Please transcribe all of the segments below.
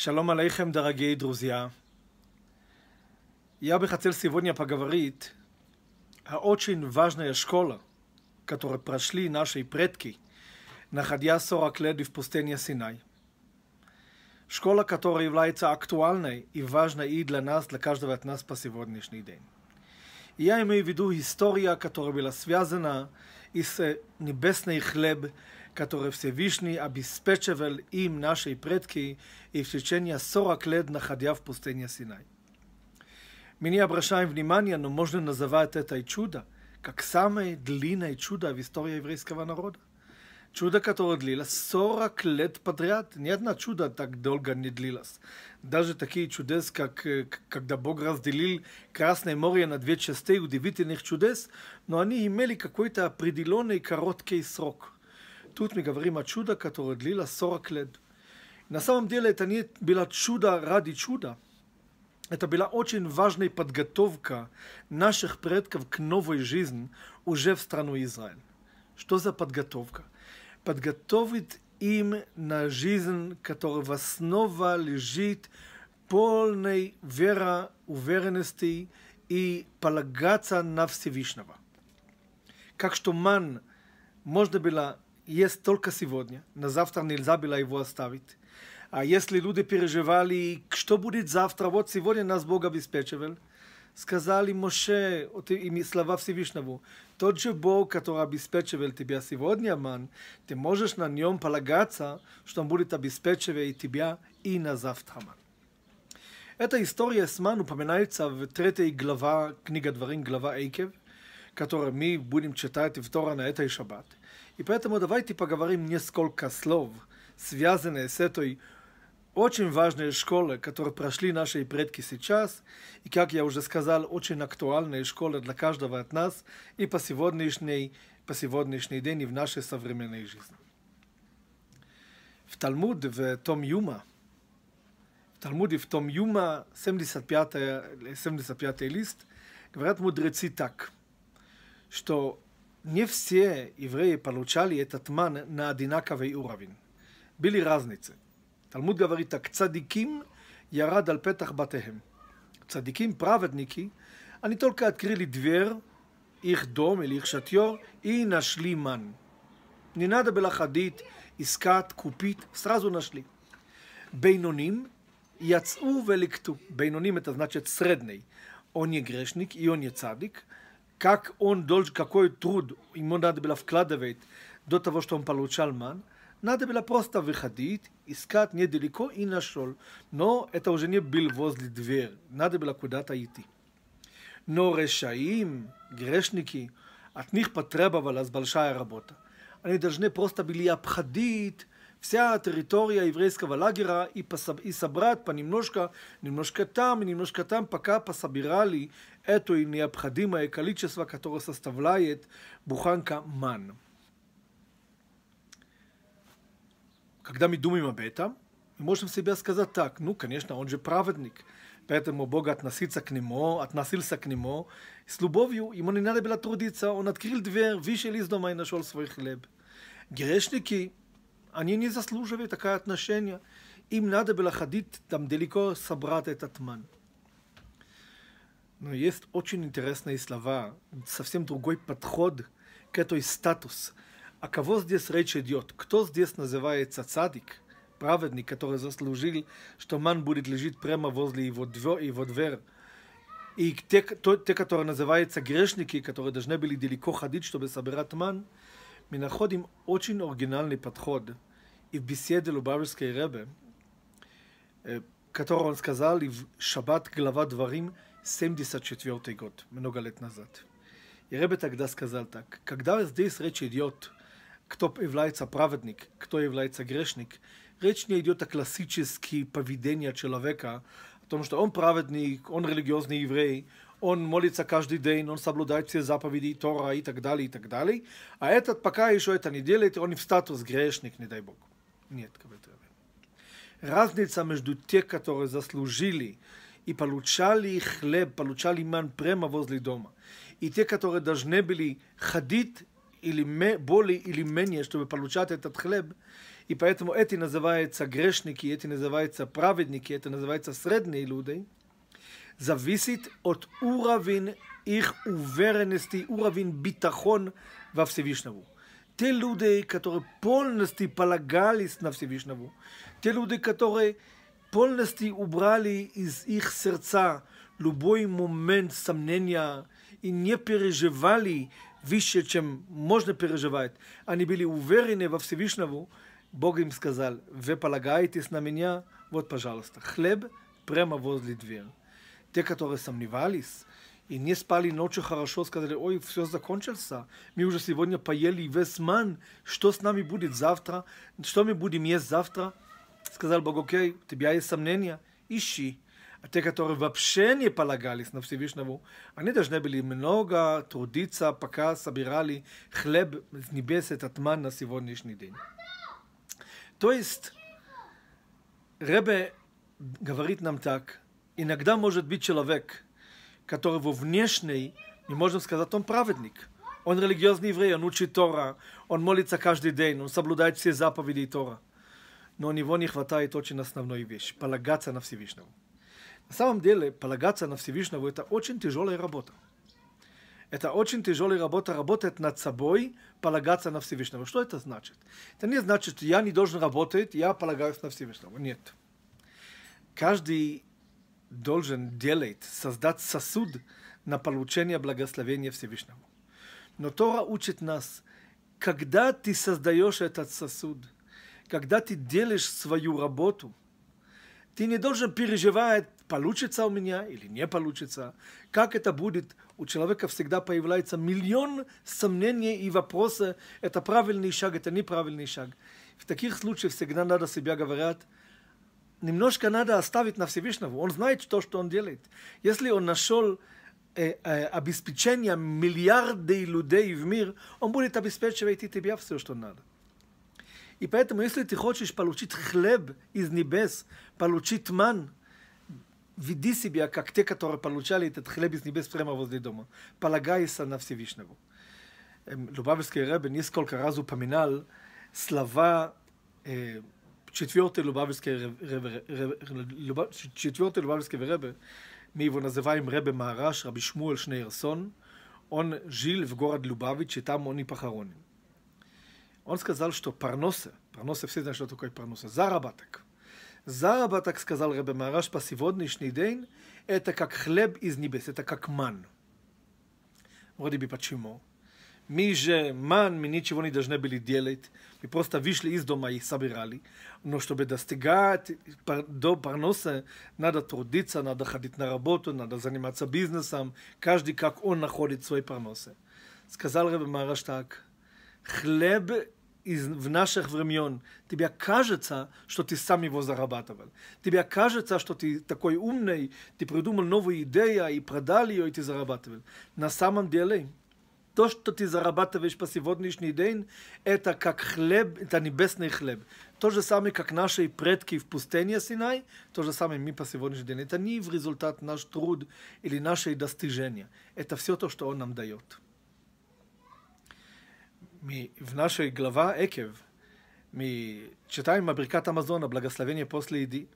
שלום עליכם דרגי דרוזיה. Я бы хотел сегодня поговорить о очень важной школе, которую прошли наши предки, находя 40 лет в пустыне Синай. Школа, которая является актуальной и важной и для нас, для каждого от нас по сегодняшний день. И я имею в виду история, которая была связана и с небесной хлеб, который Всевышний обеспечивал им наши предки и в течение 40 лет находя в пустыне Синай. Мы не обращаем внимания, но можно называть это и чудо, как самое длинное чудо в истории еврейского народа. Чудо, которое длилось 40 лет подряд. Ни одно чудо так долго не длилось. Даже такие чудес, как э, когда Бог разделил Красное море на две части удивительных чудес, но они имели какой-то определенный короткий срок – Тут мы говорим о чуде, которое длилось 40 лет. На самом деле это не было чудо ради чуда. Это была очень важная подготовка наших предков к новой жизни уже в страну Израиль. Что за подготовка? Подготовить им на жизнь, которая в основе лежит полной вера, уверенности и полагаться на Всевышнего. Как что ман можно было есть только сегодня. На завтра нельзя было его оставить. А если люди переживали, что будет завтра, вот сегодня нас Бог обеспечивал, сказали Моше, и слова Всевышнему, тот же Бог, который обеспечивал тебя сегодня, ман, ты можешь на нем полагаться, что он будет обеспечивать тебя и на завтра, ман. Эта история с ман упоминается в третьей главе книги Дворин, глава Эйкев, которые мы будем читать в Тора на этой шаббат. И поэтому давайте поговорим несколько слов, связанные с этой очень важной школой, которую прошли наши предки сейчас, и, как я уже сказал, очень актуальная школа для каждого от нас и по сегодняшний, по сегодняшний день и в нашей современной жизни. В Талмуд, в Том Юма, в Талмуде, в Том Юма, 75, 75 лист, говорят мудрецы так – что не все евреи получали этот ман на одинаковый уровень. Были разницы. Талмуд говорит так, цадиким ярад аль петах батехем. Цадиким, праведники, они только открыли дверь, их дом или их шатер, и нашли ман. Не надо было ходить, искать, купить, сразу нашли. Бейноним יצאו ולקטו. בינונים, это значит средний. Он не грешник, и он не цадик. как он должен, какой труд ему надо было вкладывать до того, что он получал ман, надо было просто выходить, искать недалеко и нашел. Но это уже не был возле двери, надо было куда-то идти. Но решаим, грешники, от них потребовалась большая работа. Они должны просто были обходить Вся территория еврейского лагера и, пособ... и собрат понемножко, немножко там и немножко там, пока пособирали это необходимое количество, которое составляет буханка ман. Когда мы думаем об этом, мы можем себе сказать так, ну, конечно, он же праведник, поэтому Бог относится к нему, относился к нему с любовью, ему не надо было трудиться, он открыл дверь, вышел из дома и нашел свой хлеб. Грешники – Они не заслуживают такое отношение. Им надо было ходить там далеко, собрать этот ман. Но есть очень интересные слова, совсем другой подход к этой статус. А кого здесь речь идет? Кто здесь называется цадик, праведник, который заслужил, что ман будет лежать прямо возле его, дво, его двер. И те, кто, те, которые называются грешники, которые должны были далеко ходить, чтобы собирать ман, Минаходим очень оригинальный подход. И в беседе Лубавичской Ребе, которую он сказал и в Шаббат глава Дворим, 74 год, много лет назад. И Ребе тогда сказал так, когда здесь речь идет, кто является праведник, кто является грешник, речь не идет о классическом поведении человека, о том, что он праведник, он религиозный еврей, он молится каждый день, он соблюдает все заповеди Тора и так далее, и так далее. А этот пока еще это не делает, он в статус грешник, не дай Бог. Нет, Разница между те, которые заслужили и получали хлеб, получали ман прямо возле дома, и те, которые должны были ходить или более или менее, чтобы получать этот хлеб, и поэтому эти называются грешники, эти называются праведники, это называются средние люди – зависит от уровня их уверенности, уровень битахон во Всевышнего. Те люди, которые полностью полагались на Всевышнего, те люди, которые полностью убрали из их сердца любой момент сомнения и не переживали выше, чем можно переживать. Они были уверены во Всевышнего. Бог им сказал, вы полагаетесь на меня, вот, пожалуйста, хлеб прямо возле двери те, которые сомневались и не спали ночью хорошо, сказали, ой, все закончился, мы уже сегодня поели весь ман, что с нами будет завтра, что мы будем есть завтра. Сказал Бог, окей, у тебя есть сомнения, ищи. А те, которые вообще не полагались на Всевышнего, а они должны были много трудиться, пока собирали хлеб с небес, этот ман на сегодняшний день. То есть, Ребе говорит нам так, иногда может быть человек, которого внешней не можем сказать, он праведник. Он религиозный еврей, он учит Тора, он молится каждый день, он соблюдает все заповеди Тора. Но у него не хватает очень основной вещи – полагаться на Всевышнего. На самом деле, полагаться на Всевышнего – это очень тяжелая работа. Это очень тяжелая работа, работать над собой, полагаться на Всевышнего. Что это значит? Это не значит, что я не должен работать, я полагаюсь на Всевышнего. Нет. Каждый должен делать, создать сосуд на получение благословения Всевышнего. Но Тора учит нас, когда ты создаешь этот сосуд, когда ты делаешь свою работу, ты не должен переживать, получится у меня или не получится, как это будет. У человека всегда появляется миллион сомнений и вопросов, это правильный шаг, это неправильный шаг. В таких случаях всегда надо себя говорить, немножко надо оставить на Всевышнего. Он знает то, что он делает. Если он нашел э, э, обеспечение миллиарды людей в мир, он будет обеспечивать и тебя все, что надо. И поэтому, если ты хочешь получить хлеб из небес, получить ман, веди себя, как те, которые получали этот хлеб из небес прямо возле дома. Полагайся на Всевышнего. Любавский Ребе несколько раз упоминал слова э, четвертый Любавский Ребе, четвертый Любавский Ребе, мы называем Ребе Мараш, Раби Шмуэль Шнейерсон, он жил в город Любавич, и там он и похоронен. Он сказал, что парноса, парноса, все знают, что такое парноса, заработок. Заработок, сказал Ребе Мараш, по сегодняшний день, это как хлеб из небес, это как ман. Вроде бы почему? мы же ман, мы ничего не должны были делать, мы просто вышли из дома и собирали. Но чтобы достигать до парноса, надо трудиться, надо ходить на работу, надо заниматься бизнесом, каждый как он находит свои парносы. Сказал Ребе Мараш так, хлеб из, в наших времен, тебе кажется, что ты сам его зарабатывал. Тебе кажется, что ты такой умный, ты придумал новую идею и продал ее, и ты зарабатывал. На самом деле, то, что ты зарабатываешь по сегодняшний день, это как хлеб, это небесный хлеб. То же самое, как наши предки в пустыне Синай, то же самое мы по сегодняшний день. Это не в результат наш труд или наши достижения. Это все то, что Он нам дает. Мы в нашей глава Экев мы читаем о Амазона, благословение после еды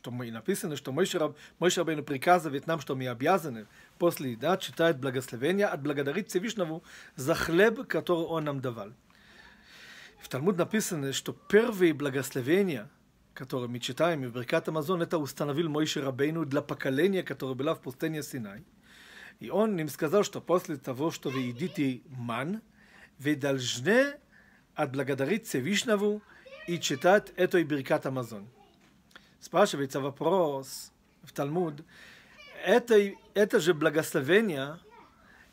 что мы и написано, что Мой Раб, Мойша Рабейну приказывает нам, что мы обязаны после еда читать благословение, отблагодарить Всевышнему за хлеб, который он нам давал. В Талмуд написано, что первые благословения, которые мы читаем в Беркат Амазон, это установил Мойша Рабейну для поколения, которое было в пустыне Синай. И он им сказал, что после того, что вы едите ман, вы должны отблагодарить Всевышнего и читать этой Беркат Амазон. спрашивается вопрос в Талмуд. Это, это же благословение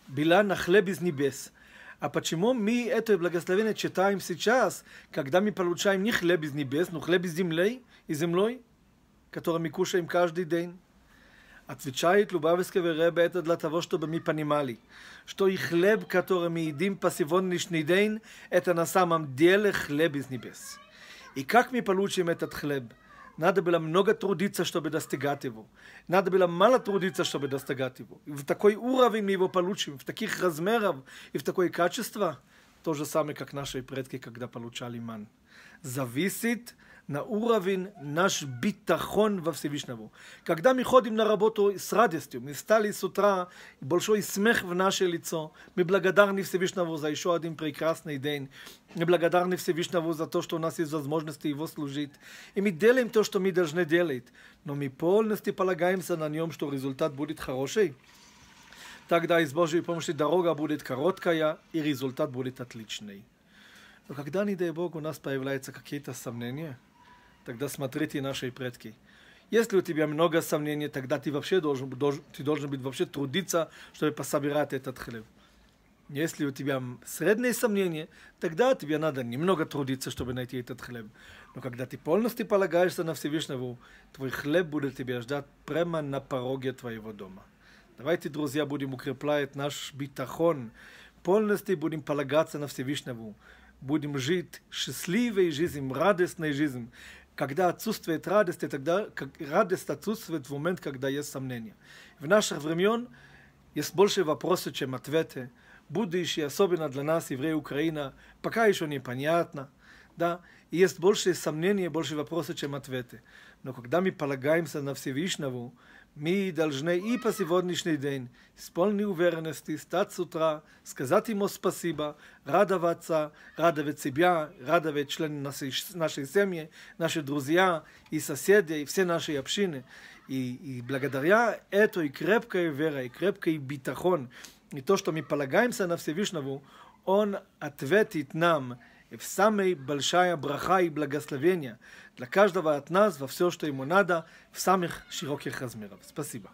было на хлеб из небес. А почему мы это благословение читаем сейчас, когда мы получаем не хлеб из небес, но хлеб из земли, из землей, который мы кушаем каждый день? Отвечает Лубавского Ребе это для того, чтобы мы понимали, что и хлеб, который мы едим по сегодняшний день, это на самом деле хлеб из небес. И как мы получим этот хлеб? надо было много трудиться, чтобы достигать его. Надо было мало трудиться, чтобы достигать его. И в такой уровень мы его получим, в таких размерах и в такое качество, то же самое, как наши предки, когда получали ман. Зависит на уровень наш битахон во Всевышнего. Когда мы ходим на работу с радостью, мы встали с утра, большой смех в наше лицо, мы благодарны Всевышнему за еще один прекрасный день, мы благодарны Всевышнему за то, что у нас есть возможность Его служить, и мы делаем то, что мы должны делать, но мы полностью полагаемся на Нем, что результат будет хороший. Тогда из Божьей помощи дорога будет короткая, и результат будет отличный. Но когда, не дай Бог, у нас появляются какие-то сомнения – тогда смотрите наши предки. Если у тебя много сомнений, тогда ты вообще должен, должен, ты должен быть вообще трудиться, чтобы пособирать этот хлеб. Если у тебя средние сомнения, тогда тебе надо немного трудиться, чтобы найти этот хлеб. Но когда ты полностью полагаешься на Всевышнего, твой хлеб будет тебя ждать прямо на пороге твоего дома. Давайте, друзья, будем укреплять наш битахон, полностью будем полагаться на Всевышнего, будем жить счастливой жизнью, радостной жизнью когда отсутствует радость, и тогда как радость отсутствует в момент, когда есть сомнения. В наших времен есть больше вопросов, чем ответы. Будущее, особенно для нас, евреи Украина, пока еще непонятно. Да? И есть больше сомнений, больше вопросов, чем ответы. Но когда мы полагаемся на Всевышнего, мы должны и по сегодняшний день с полной уверенностью стать с утра, сказать ему спасибо, радоваться, радовать себя, радовать члены нашей, нашей семьи, наши друзья и соседей, и все наши общины. И, и благодаря этой крепкой вере и крепкой битахон, и то, что мы полагаемся на Всевышнего, Он ответит нам – и самая большая браха и благословение для каждого от нас во все, что ему надо, в самых широких размерах. Спасибо.